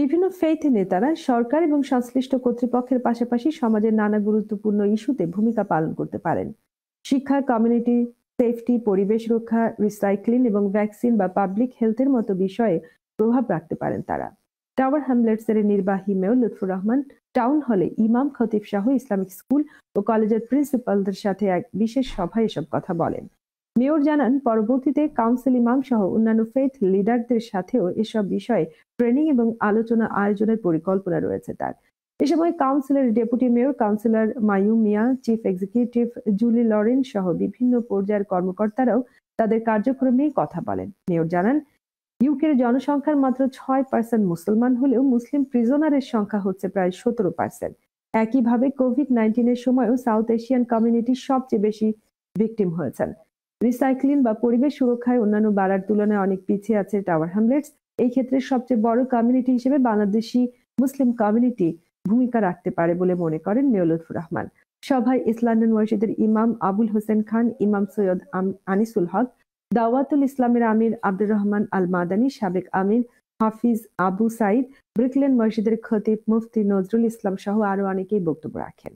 বিভিন্ন ফেইথ নেতারা সরকার এবং সংশ্লিষ্ট কর্তৃপক্ষের পাশাপাশি সমাজের নানা গুরুত্বপূর্ণ ইস্যুতে ভূমিকা পালন করতে পারেন শিক্ষা কমিউনিটি সেফটি পরিবেশ রক্ষা রিসাইক্লিং এবং ভ্যাকসিন বা পাবলিক হেলথের মতো বিষয়ে প্রভাব রাখতে পারেন তারা টাওয়ার হ্যামলেটসের নির্বাহী মেয়র লুৎফুর রহমান টাউন হলে ইমাম খতিব শাহ ইসলামিক স্কুল ও কলেজের প্রিন্সিপালদের সাথে এক বিশেষ সভায় এসব কথা বলেন মেয়র জানান পরবর্তীতে কাউন্সিল ইমাম সহ অন্যান্য ফেথ লিডারদের সাথেও এসব বিষয়ে ট্রেনিং এবং আলোচনা আয়োজনের পরিকল্পনা রয়েছে তার এ সময় কাউন্সিলের deputy mayor councillor Mayu Miah chief executive Julie Lauren সহ বিভিন্ন পর্যায়ের কর্মকর্তারাও তাদের কার্যক্রমে কথা বলেন মেয়র জানান ইউকের জনসংখ্যার মাত্র ছয় পার্সেন্ট মুসলমান হলেও মুসলিম প্রিজনারের সংখ্যা হচ্ছে প্রায় সতেরো পার্সেন্ট একইভাবে কোভিড নাইন্টিনের সময়ও সাউথ এশিয়ান কমিউনিটি সবচেয়ে বেশি ভিকটিম হয়েছেন রিসাইক্লিং বা পরিবেশ সুরক্ষায় অন্যান্য বাড়ার তুলনায় অনেক পিছিয়ে আছে টাওয়ার হ্যামলেটস এই ক্ষেত্রে সবচেয়ে বড় কমিউনিটি হিসেবে বাংলাদেশি মুসলিম কমিউনিটি ভূমিকা রাখতে পারে বলে মনে করেন নেওলুফুর রহমান সভায় ইস্ট মসজিদের ইমাম আবুল হোসেন খান ইমাম সৈয়দ আনিসুল হক দাওয়াতুল ইসলামের আমির আব্দুর রহমান আল মাদানী সাবেক আমির হাফিজ আবু সাইদ ব্রিকলেন মসজিদের খতিব মুফতি নজরুল ইসলাম সহ আরো অনেকেই বক্তব্য রাখেন